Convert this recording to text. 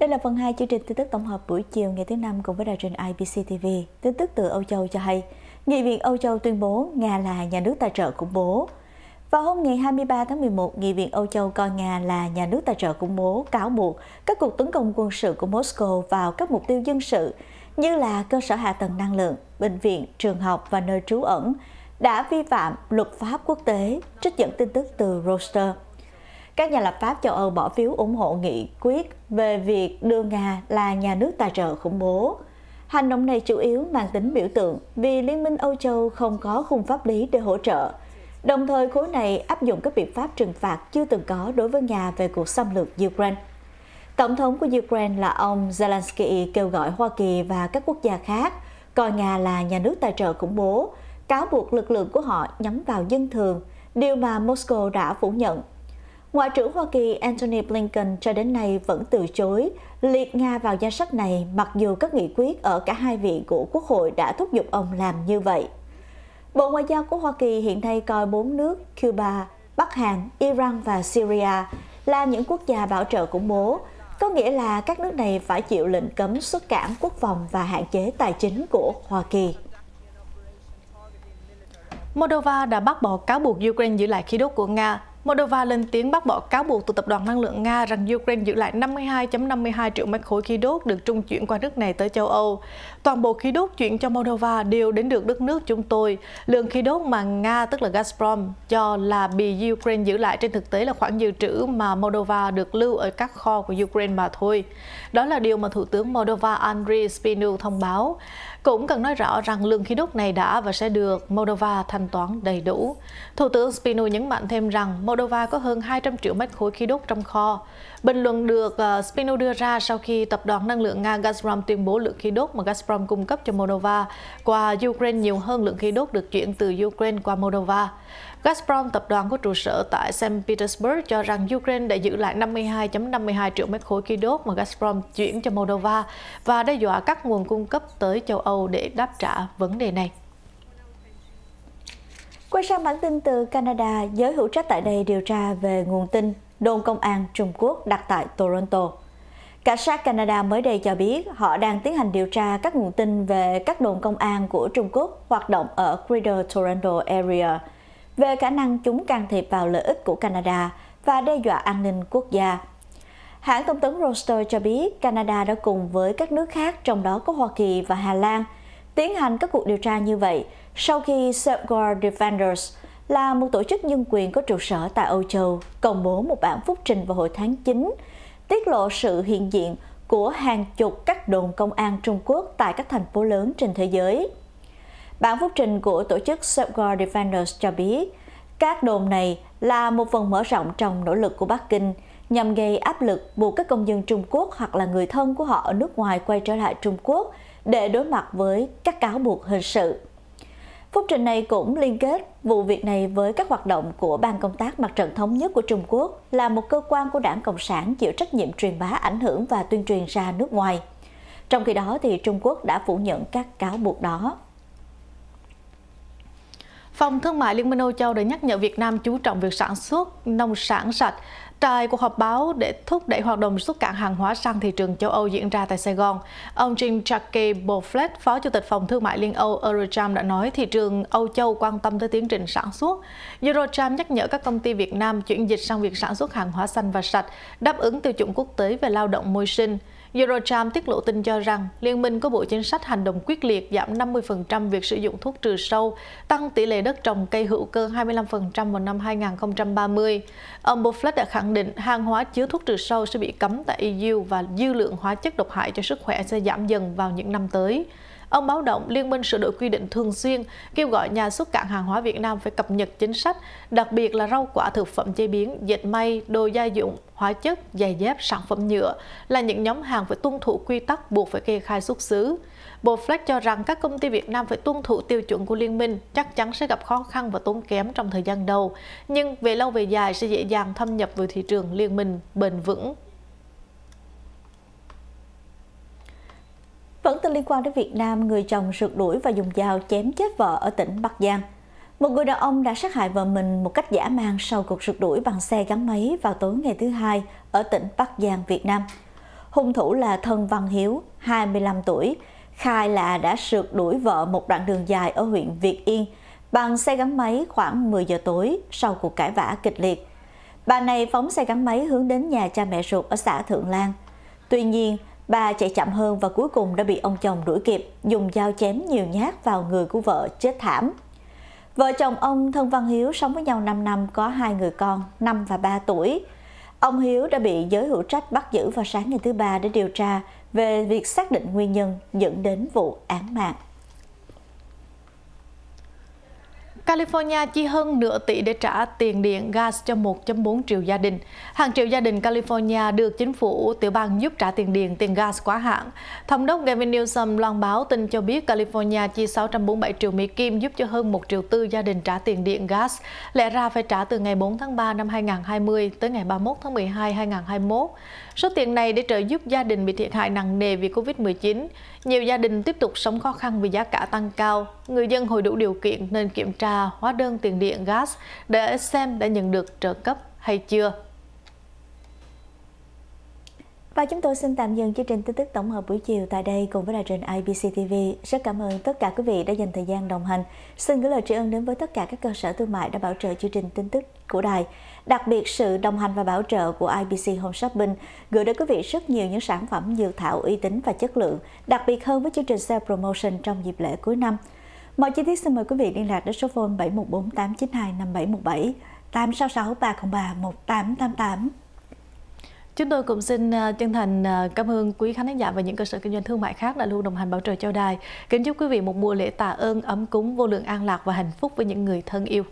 Đây là phần 2 chương trình tin tức tổng hợp buổi chiều ngày thứ năm cùng với đài truyền IBC TV. Tin tức từ Âu Châu cho hay, Nghị viện Âu Châu tuyên bố Nga là nhà nước tài trợ khủng bố. Vào hôm ngày 23 tháng 11, Nghị viện Âu Châu coi Nga là nhà nước tài trợ khủng bố, cáo buộc các cuộc tấn công quân sự của Moscow vào các mục tiêu dân sự như là cơ sở hạ tầng năng lượng, bệnh viện, trường học và nơi trú ẩn đã vi phạm luật pháp quốc tế, trích dẫn tin tức từ Reuters. Các nhà lập pháp châu Âu bỏ phiếu ủng hộ nghị quyết về việc đưa Nga là nhà nước tài trợ khủng bố. Hành động này chủ yếu mang tính biểu tượng vì Liên minh Âu Châu không có khung pháp lý để hỗ trợ. Đồng thời, khối này áp dụng các biện pháp trừng phạt chưa từng có đối với Nga về cuộc xâm lược Ukraine. Tổng thống của Ukraine là ông Zelensky kêu gọi Hoa Kỳ và các quốc gia khác coi Nga là nhà nước tài trợ khủng bố, cáo buộc lực lượng của họ nhắm vào dân thường, điều mà Moscow đã phủ nhận Ngoại trưởng Hoa Kỳ Antony Blinken cho đến nay vẫn từ chối liệt Nga vào danh sách này mặc dù các nghị quyết ở cả hai vị của Quốc hội đã thúc giục ông làm như vậy. Bộ Ngoại giao của Hoa Kỳ hiện nay coi bốn nước Cuba, Bắc Hàn, Iran và Syria là những quốc gia bảo trợ khủng bố, có nghĩa là các nước này phải chịu lệnh cấm xuất cảng quốc phòng và hạn chế tài chính của Hoa Kỳ. Moldova đã bác bỏ cáo buộc Ukraine giữ lại khí đốt của Nga Moldova lên tiếng bác bỏ cáo buộc từ Tập đoàn Năng lượng Nga rằng Ukraine giữ lại 52.52 triệu mét khối khí đốt được trung chuyển qua nước này tới châu Âu. Toàn bộ khí đốt chuyển cho Moldova đều đến được đất nước chúng tôi. Lượng khí đốt mà Nga, tức là Gazprom, cho là bị Ukraine giữ lại trên thực tế là khoảng dự trữ mà Moldova được lưu ở các kho của Ukraine mà thôi. Đó là điều mà Thủ tướng Moldova Andriy Spinu thông báo. Cũng cần nói rõ rằng lượng khí đốt này đã và sẽ được Moldova thanh toán đầy đủ. Thủ tướng Spino nhấn mạnh thêm rằng Moldova có hơn 200 triệu mét khối khí đốt trong kho. Bình luận được ờ, Spino đưa ra sau khi tập đoàn năng lượng Nga Gazprom tuyên bố lượng khí đốt mà Gazprom cung cấp cho Moldova qua Ukraine nhiều hơn lượng khí đốt được chuyển từ Ukraine qua Moldova. Gazprom, tập đoàn có trụ sở tại St. Petersburg, cho rằng Ukraine đã giữ lại 52.52 .52 triệu mét khối khí đốt mà Gazprom chuyển cho Moldova và đe dọa các nguồn cung cấp tới châu Âu để đáp trả vấn đề này. Quay sang bản tin từ Canada, giới hữu trách tại đây điều tra về nguồn tin đồn công an Trung Quốc đặt tại Toronto. Cảnh sát Canada mới đây cho biết họ đang tiến hành điều tra các nguồn tin về các đồn công an của Trung Quốc hoạt động ở Greater Toronto Area – về khả năng chúng can thiệp vào lợi ích của Canada và đe dọa an ninh quốc gia. Hãng thông tấn Reuters cho biết Canada đã cùng với các nước khác trong đó có Hoa Kỳ và Hà Lan tiến hành các cuộc điều tra như vậy sau khi Safeguard Defenders là một tổ chức nhân quyền có trụ sở tại Âu Châu công bố một bản phúc trình vào hồi tháng 9 tiết lộ sự hiện diện của hàng chục các đồn công an Trung Quốc tại các thành phố lớn trên thế giới. Bản phúc trình của tổ chức Safeguard Defenders cho biết, các đồn này là một phần mở rộng trong nỗ lực của Bắc Kinh nhằm gây áp lực buộc các công dân Trung Quốc hoặc là người thân của họ ở nước ngoài quay trở lại Trung Quốc để đối mặt với các cáo buộc hình sự. Phúc trình này cũng liên kết vụ việc này với các hoạt động của Ban Công tác Mặt trận Thống nhất của Trung Quốc là một cơ quan của Đảng Cộng sản chịu trách nhiệm truyền bá ảnh hưởng và tuyên truyền ra nước ngoài. Trong khi đó, thì Trung Quốc đã phủ nhận các cáo buộc đó. Phòng Thương mại Liên minh Âu Châu đã nhắc nhở Việt Nam chú trọng việc sản xuất nông sản sạch. Tại cuộc họp báo để thúc đẩy hoạt động xuất cảng hàng hóa sang thị trường châu Âu diễn ra tại Sài Gòn, ông Jean Jacques Boflet, Phó Chủ tịch Phòng Thương mại Liên Âu Eurocharm đã nói thị trường Âu Châu quan tâm tới tiến trình sản xuất. Eurocharm nhắc nhở các công ty Việt Nam chuyển dịch sang việc sản xuất hàng hóa xanh và sạch, đáp ứng tiêu chuẩn quốc tế về lao động môi sinh. Eurocharm tiết lộ tin cho rằng Liên minh có bộ chính sách hành động quyết liệt giảm 50% việc sử dụng thuốc trừ sâu, tăng tỷ lệ đất trồng cây hữu cơ 25% vào năm 2030. Ông Buffett đã khẳng định hàng hóa chứa thuốc trừ sâu sẽ bị cấm tại EU và dư lượng hóa chất độc hại cho sức khỏe sẽ giảm dần vào những năm tới. Ông báo động Liên minh sửa đổi quy định thường xuyên, kêu gọi nhà xuất cảng hàng hóa Việt Nam phải cập nhật chính sách, đặc biệt là rau quả thực phẩm chế biến, dệt may, đồ gia dụng, hóa chất, giày dép, sản phẩm nhựa là những nhóm hàng phải tuân thủ quy tắc buộc phải kê khai xuất xứ. Bộ Flex cho rằng các công ty Việt Nam phải tuân thủ tiêu chuẩn của Liên minh chắc chắn sẽ gặp khó khăn và tốn kém trong thời gian đầu, nhưng về lâu về dài sẽ dễ dàng thâm nhập vào thị trường Liên minh bền vững. Vẫn từ liên quan đến Việt Nam, người chồng rượt đuổi và dùng dao chém chết vợ ở tỉnh Bắc Giang. Một người đàn ông đã sát hại vợ mình một cách dã man sau cuộc rượt đuổi bằng xe gắn máy vào tối ngày thứ hai ở tỉnh Bắc Giang, Việt Nam. Hung thủ là Thân Văn Hiếu, 25 tuổi, khai là đã rượt đuổi vợ một đoạn đường dài ở huyện Việt Yên bằng xe gắn máy khoảng 10 giờ tối sau cuộc cãi vã kịch liệt. Bà này phóng xe gắn máy hướng đến nhà cha mẹ ruột ở xã Thượng Lan. Tuy nhiên, Bà chạy chậm hơn và cuối cùng đã bị ông chồng đuổi kịp, dùng dao chém nhiều nhát vào người của vợ chết thảm. Vợ chồng ông Thân Văn Hiếu sống với nhau 5 năm có hai người con, 5 và 3 tuổi. Ông Hiếu đã bị giới hữu trách bắt giữ vào sáng ngày thứ ba để điều tra về việc xác định nguyên nhân dẫn đến vụ án mạng. California chi hơn nửa tỷ để trả tiền điện gas cho 1.4 triệu gia đình. Hàng triệu gia đình California được chính phủ tiểu bang giúp trả tiền điện, tiền gas quá hạn. Thống đốc Gavin Newsom loan báo tin cho biết California chi 647 triệu Mỹ Kim giúp cho hơn 1 triệu tư gia đình trả tiền điện gas. Lẽ ra phải trả từ ngày 4 tháng 3 năm 2020 tới ngày 31 tháng 12 2021. Số tiền này để trợ giúp gia đình bị thiệt hại nặng nề vì Covid-19. Nhiều gia đình tiếp tục sống khó khăn vì giá cả tăng cao. Người dân hồi đủ điều kiện nên kiểm tra hóa đơn tiền điện gas để xem đã nhận được trợ cấp hay chưa. Và chúng tôi xin tạm dừng chương trình tin tức tổng hợp buổi chiều tại đây cùng với đài truyền IBC TV. Rất cảm ơn tất cả quý vị đã dành thời gian đồng hành. Xin gửi lời tri ân đến với tất cả các cơ sở thương mại đã bảo trợ chương trình tin tức của đài. Đặc biệt sự đồng hành và bảo trợ của IBC Home Shopping gửi đến quý vị rất nhiều những sản phẩm dược thảo uy tín và chất lượng, đặc biệt hơn với chương trình sale promotion trong dịp lễ cuối năm. Mọi chi tiết xin mời quý vị liên lạc đến số phone 714 892 5717 866 303 1888. Chúng tôi cũng xin à, chân thành à, cảm ơn quý khán giả và những cơ sở kinh doanh thương mại khác đã luôn đồng hành bảo trợ cho đài. Kính chúc quý vị một mùa lễ tạ ơn, ấm cúng, vô lượng an lạc và hạnh phúc với những người thân yêu.